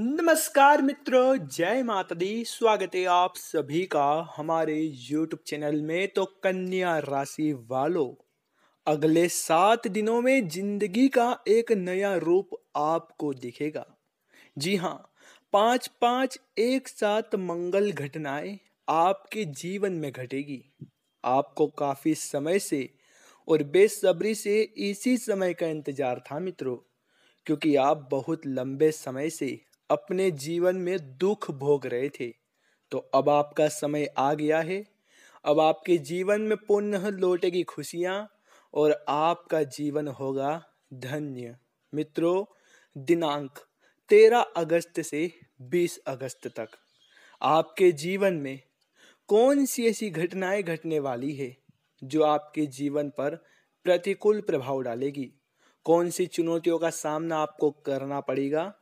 नमस्कार मित्रों जय माता दी स्वागत है आप सभी का हमारे YouTube चैनल में तो कन्या राशि वालों अगले सात दिनों में जिंदगी का एक नया रूप आपको दिखेगा जी हाँ पाँच पाँच एक साथ मंगल घटनाएं आपके जीवन में घटेगी आपको काफ़ी समय से और बेसब्री से इसी समय का इंतजार था मित्रों क्योंकि आप बहुत लंबे समय से अपने जीवन में दुख भोग रहे थे तो अब आपका समय आ गया है अब आपके जीवन में पुनः लौटेगी खुशियाँ और आपका जीवन होगा धन्य मित्रों दिनांक 13 अगस्त से 20 अगस्त तक आपके जीवन में कौन सी ऐसी घटनाएं घटने वाली है जो आपके जीवन पर प्रतिकूल प्रभाव डालेगी कौन सी चुनौतियों का सामना आपको करना पड़ेगा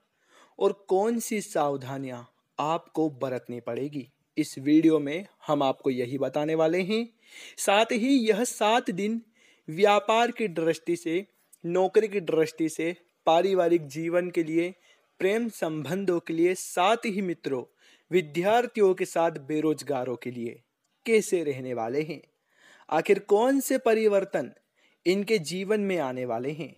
और कौन सी सावधानियां आपको बरतनी पड़ेगी इस वीडियो में हम आपको यही बताने वाले हैं साथ ही यह सात दिन व्यापार की दृष्टि से नौकरी की दृष्टि से पारिवारिक जीवन के लिए प्रेम संबंधों के लिए साथ ही मित्रों विद्यार्थियों के साथ बेरोजगारों के लिए कैसे रहने वाले हैं आखिर कौन से परिवर्तन इनके जीवन में आने वाले हैं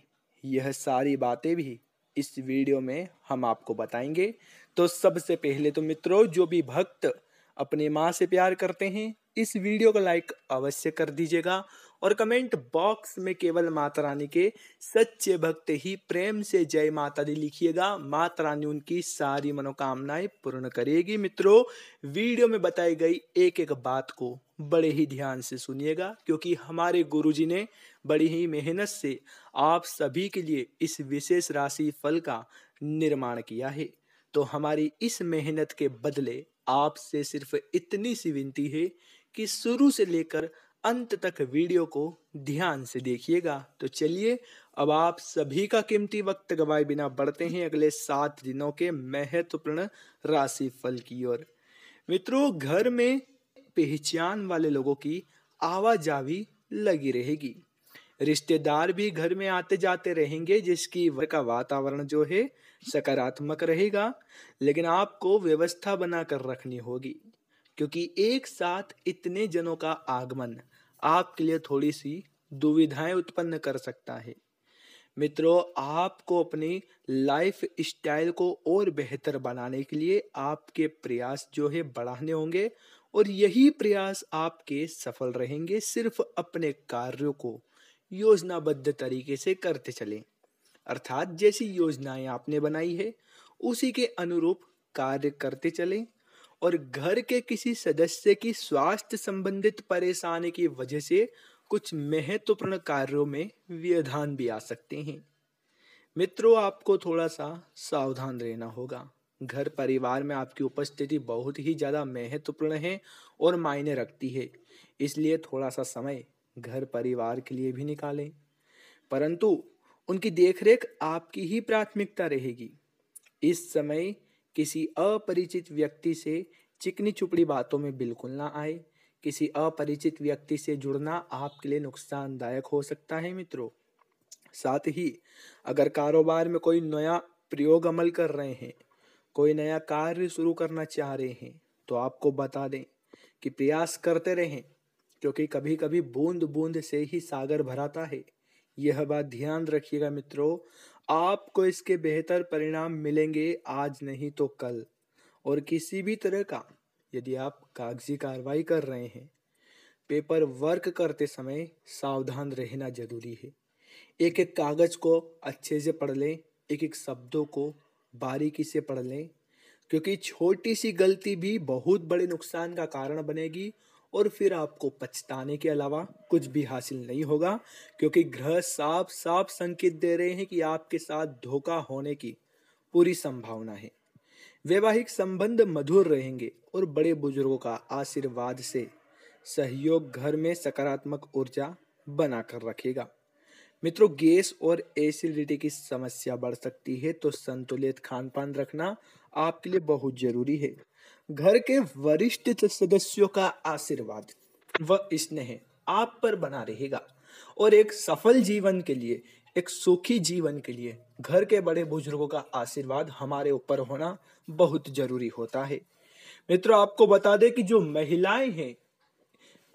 यह सारी बातें भी इस वीडियो में हम आपको बताएंगे तो सबसे पहले तो मित्रों जो भी भक्त अपने माँ से प्यार करते हैं इस वीडियो को लाइक अवश्य कर दीजिएगा और कमेंट बॉक्स में केवल माता रानी के सच्चे भक्त ही प्रेम से जय माता दी लिखिएगा माता रानी उनकी सारी मनोकामनाएं पूर्ण करेगी मित्रों वीडियो में बताई गई एक एक बात को बड़े ही ध्यान से सुनिएगा क्योंकि हमारे गुरुजी ने बड़ी ही मेहनत से आप सभी के लिए इस विशेष राशि फल का निर्माण किया है तो हमारी इस मेहनत के बदले आपसे सिर्फ इतनी सी विनती है कि शुरू से लेकर अंत तक वीडियो को ध्यान से देखिएगा तो चलिए अब आप सभी का कीमती वक्त गवाए बिना बढ़ते हैं अगले सात दिनों के महत्वपूर्ण राशि फल की ओर मित्रों घर में पहचान वाले लोगों की आवाजावी लगी रहेगी रिश्तेदार भी घर में आते जाते रहेंगे जिसकी का वातावरण जो है सकारात्मक रहेगा लेकिन आपको व्यवस्था बना कर रखनी होगी क्योंकि एक साथ इतने जनों का आगमन आपके लिए थोड़ी सी दुविधाएं उत्पन्न कर सकता है मित्रों आपको अपनी लाइफ स्टाइल को और बेहतर बनाने के लिए आपके प्रयास जो है बढ़ाने होंगे और यही प्रयास आपके सफल रहेंगे सिर्फ अपने कार्यों को योजनाबद्ध तरीके से करते चलें अर्थात जैसी योजनाएं आपने बनाई है उसी के अनुरूप कार्य करते चलें और घर के किसी सदस्य की स्वास्थ्य संबंधित परेशानी की वजह से कुछ महत्वपूर्ण कार्यों में व्यवधान भी आ सकते हैं मित्रों आपको थोड़ा सा सावधान रहना होगा घर परिवार में आपकी उपस्थिति बहुत ही ज़्यादा महत्वपूर्ण है और मायने रखती है इसलिए थोड़ा सा समय घर परिवार के लिए भी निकालें परंतु उनकी देखरेख आपकी ही प्राथमिकता रहेगी इस समय किसी अपरिचित व्यक्ति से चिकनी चुपड़ी बातों में बिल्कुल ना आए किसी अपरिचित व्यक्ति से जुड़ना आपके लिए नुकसानदायक हो सकता है मित्रों साथ ही अगर कारोबार में कोई नया प्रयोग अमल कर रहे हैं कोई नया कार्य शुरू करना चाह रहे हैं तो आपको बता दें कि प्रयास करते रहें जो कि कभी कभी बूंद बूंद से ही सागर भराता है यह बात ध्यान रखिएगा मित्रों आपको इसके बेहतर परिणाम मिलेंगे आज नहीं तो कल और किसी भी तरह का यदि आप कागजी कार्रवाई कर रहे हैं पेपर वर्क करते समय सावधान रहना जरूरी है एक एक कागज को अच्छे से पढ़ लें एक एक शब्दों को बारीकी से पढ़ लें क्योंकि छोटी सी गलती भी बहुत बड़े नुकसान का कारण बनेगी और फिर आपको पछताने के अलावा कुछ भी हासिल नहीं होगा क्योंकि ग्रह साफ साफ संकेत दे रहे हैं कि आपके साथ धोखा होने की पूरी संभावना है वैवाहिक संबंध मधुर रहेंगे और बड़े बुजुर्गों का आशीर्वाद से सहयोग घर में सकारात्मक ऊर्जा बनाकर रखेगा मित्रों गैस और एसिडिटी की समस्या बढ़ सकती है तो संतुलित खान पान रखना आपके लिए बहुत जरूरी है घर के वरिष्ठ सदस्यों का आशीर्वाद व स्नेह आप पर बना रहेगा और एक सफल जीवन के लिए एक सुखी जीवन के लिए घर के बड़े बुजुर्गों का आशीर्वाद हमारे ऊपर होना बहुत जरूरी होता है मित्रों आपको बता दें कि जो महिलाएं हैं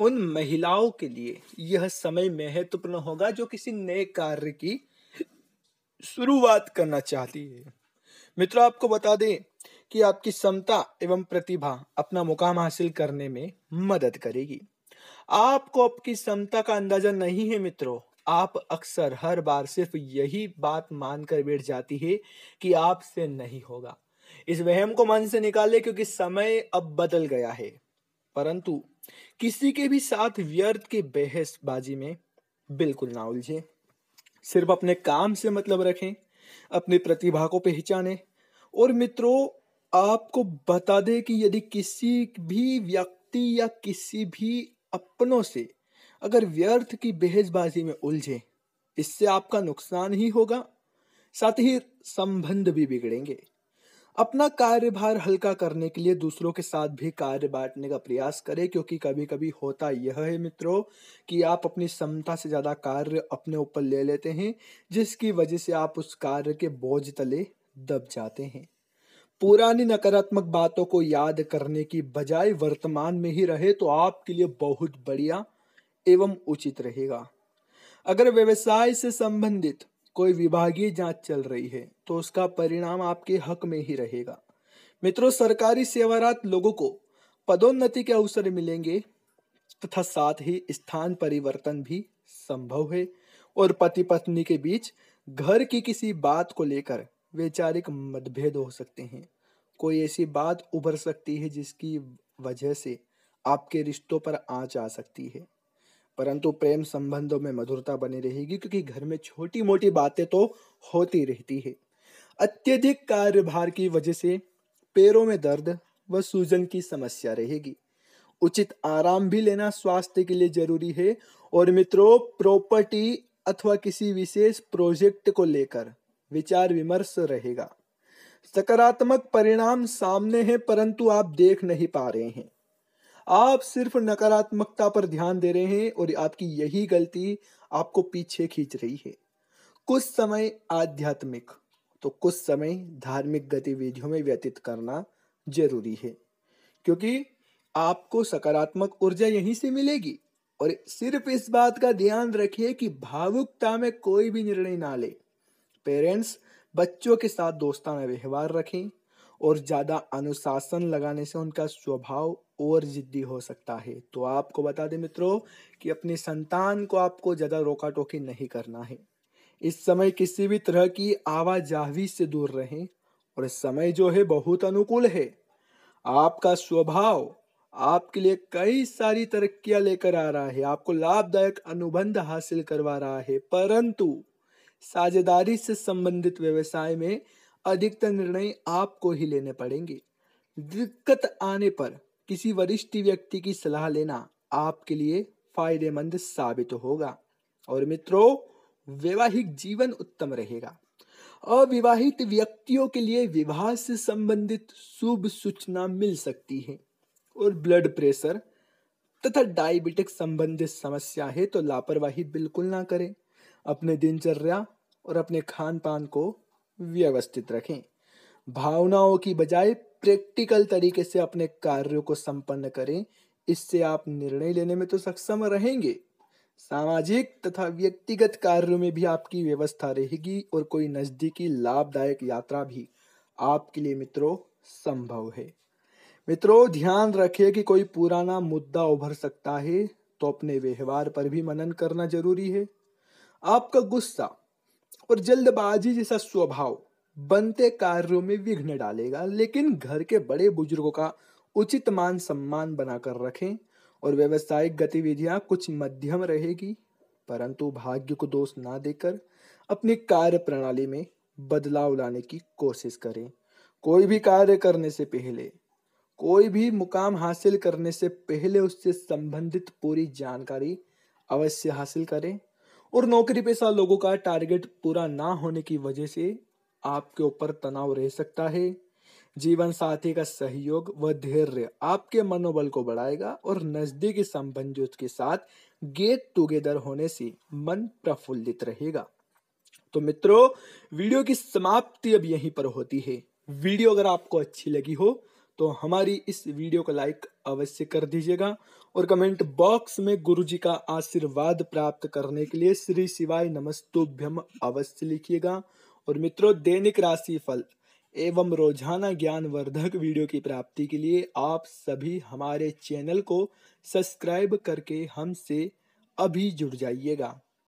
उन महिलाओं के लिए यह समय महत्वपूर्ण होगा जो किसी नए कार्य की शुरुआत करना चाहती है मित्रों आपको बता दें कि आपकी क्षमता एवं प्रतिभा अपना मुकाम हासिल करने में मदद करेगी आपको आपकी क्षमता का अंदाजा नहीं है मित्रों आप अक्सर हर बार सिर्फ यही बात मानकर बैठ जाती है कि आपसे नहीं होगा इस वहम को मन से निकाले क्योंकि समय अब बदल गया है परंतु किसी के भी साथ व्यर्थ की बहसबाजी में बिल्कुल ना उलझे सिर्फ अपने काम से मतलब रखें अपनी प्रतिभा को पहचाने और मित्रों आपको बता दें कि यदि किसी भी व्यक्ति या किसी भी अपनों से अगर व्यर्थ की बेहजबाजी में उलझे इससे आपका नुकसान ही होगा साथ ही संबंध भी बिगड़ेंगे अपना कार्यभार हल्का करने के लिए दूसरों के साथ भी कार्य बांटने का प्रयास करें क्योंकि कभी कभी होता यह है मित्रों कि आप अपनी क्षमता से ज़्यादा कार्य अपने ऊपर ले लेते हैं जिसकी वजह से आप उस कार्य के बोझ तले दब जाते हैं पुरानी नकारात्मक बातों को याद करने की बजाय वर्तमान में ही रहे तो आपके लिए बहुत बढ़िया एवं उचित रहेगा अगर व्यवसाय से संबंधित कोई विभागीय जांच चल रही है तो उसका परिणाम आपके हक में ही रहेगा मित्रों सरकारी सेवारत लोगों को पदोन्नति के अवसर मिलेंगे तथा साथ ही स्थान परिवर्तन भी संभव है और पति पत्नी के बीच घर की किसी बात को लेकर वैचारिक मतभेद हो सकते हैं कोई ऐसी बात उभर सकती है जिसकी वजह से आपके रिश्तों पर आँच आ सकती है परंतु प्रेम संबंधों में मधुरता बनी रहेगी क्योंकि घर में छोटी मोटी बातें तो होती रहती है अत्यधिक कार्यभार की वजह से पैरों में दर्द व सूजन की समस्या रहेगी उचित आराम भी लेना स्वास्थ्य के लिए जरूरी है और मित्रों प्रॉपर्टी अथवा किसी विशेष प्रोजेक्ट को लेकर विचार विमर्श रहेगा सकारात्मक परिणाम सामने हैं परंतु आप देख नहीं पा रहे हैं आप सिर्फ नकारात्मकता पर ध्यान दे रहे हैं और आपकी यही गलती आपको पीछे खींच रही है कुछ समय आध्यात्मिक तो कुछ समय धार्मिक गतिविधियों में व्यतीत करना जरूरी है क्योंकि आपको सकारात्मक ऊर्जा यहीं से मिलेगी और सिर्फ इस बात का ध्यान रखिए कि भावुकता में कोई भी निर्णय ना ले पेरेंट्स बच्चों के साथ दोस्ताना व्यवहार रखें और ज़्यादा अनुशासन लगाने से उनका स्वभाव और ज़िद्दी हो सकता है तो आपको बता दें मित्रों कि अपने संतान को आपको ज़्यादा रोका टोकी नहीं करना है इस समय किसी भी तरह की आवाजाही से दूर रहें और समय जो है बहुत अनुकूल है आपका स्वभाव आपके लिए कई सारी तरक्कियां लेकर आ रहा है आपको लाभदायक अनुबंध हासिल करवा रहा है परंतु साझेदारी से संबंधित व्यवसाय में अधिकतर निर्णय आपको ही लेने पड़ेंगे दिक्कत आने पर किसी वरिष्ठ व्यक्ति की सलाह लेना आपके लिए फायदेमंद साबित होगा और मित्रों वैवाहिक जीवन उत्तम रहेगा अविवाहित व्यक्तियों के लिए विवाह से संबंधित शुभ सूचना मिल सकती है और ब्लड प्रेशर तथा डायबिटिक संबंधित समस्या है तो लापरवाही बिल्कुल ना करें अपने दिनचर्या और अपने खान पान को व्यवस्थित रखें भावनाओं की बजाय प्रैक्टिकल तरीके से अपने कार्यों को संपन्न करें इससे आप निर्णय लेने में तो सक्षम रहेंगे सामाजिक तथा व्यक्तिगत कार्यों में भी आपकी व्यवस्था रहेगी और कोई नज़दीकी लाभदायक यात्रा भी आपके लिए मित्रों संभव है मित्रों ध्यान रखें कि कोई पुराना मुद्दा उभर सकता है तो अपने व्यवहार पर भी मनन करना जरूरी है आपका गुस्सा और जल्दबाजी जैसा स्वभाव बनते कार्यों में विघ्न डालेगा लेकिन घर के बड़े बुजुर्गों का उचित मान सम्मान बनाकर रखें और व्यवसायिक गतिविधियां कुछ मध्यम रहेगी परंतु भाग्य को दोष ना देकर अपनी कार्य प्रणाली में बदलाव लाने की कोशिश करें कोई भी कार्य करने से पहले कोई भी मुकाम हासिल करने से पहले उससे संबंधित पूरी जानकारी अवश्य हासिल करें और नौकरी पेशा लोगों का टारगेट पूरा ना होने की वजह से आपके ऊपर तनाव रह सकता है जीवन साथी का सहयोग व धैर्य आपके मनोबल को बढ़ाएगा और नजदीकी संबंधियों के साथ गेट टुगेदर होने से मन प्रफुल्लित रहेगा तो मित्रों वीडियो की समाप्ति अब यहीं पर होती है वीडियो अगर आपको अच्छी लगी हो तो हमारी इस वीडियो को लाइक अवश्य कर दीजिएगा और कमेंट बॉक्स में गुरु जी का आशीर्वाद प्राप्त करने के लिए श्री शिवाय नमस्तुभ्यम अवश्य लिखिएगा और मित्रों दैनिक राशि फल एवं रोजाना ज्ञान वर्धक वीडियो की प्राप्ति के लिए आप सभी हमारे चैनल को सब्सक्राइब करके हमसे अभी जुड़ जाइएगा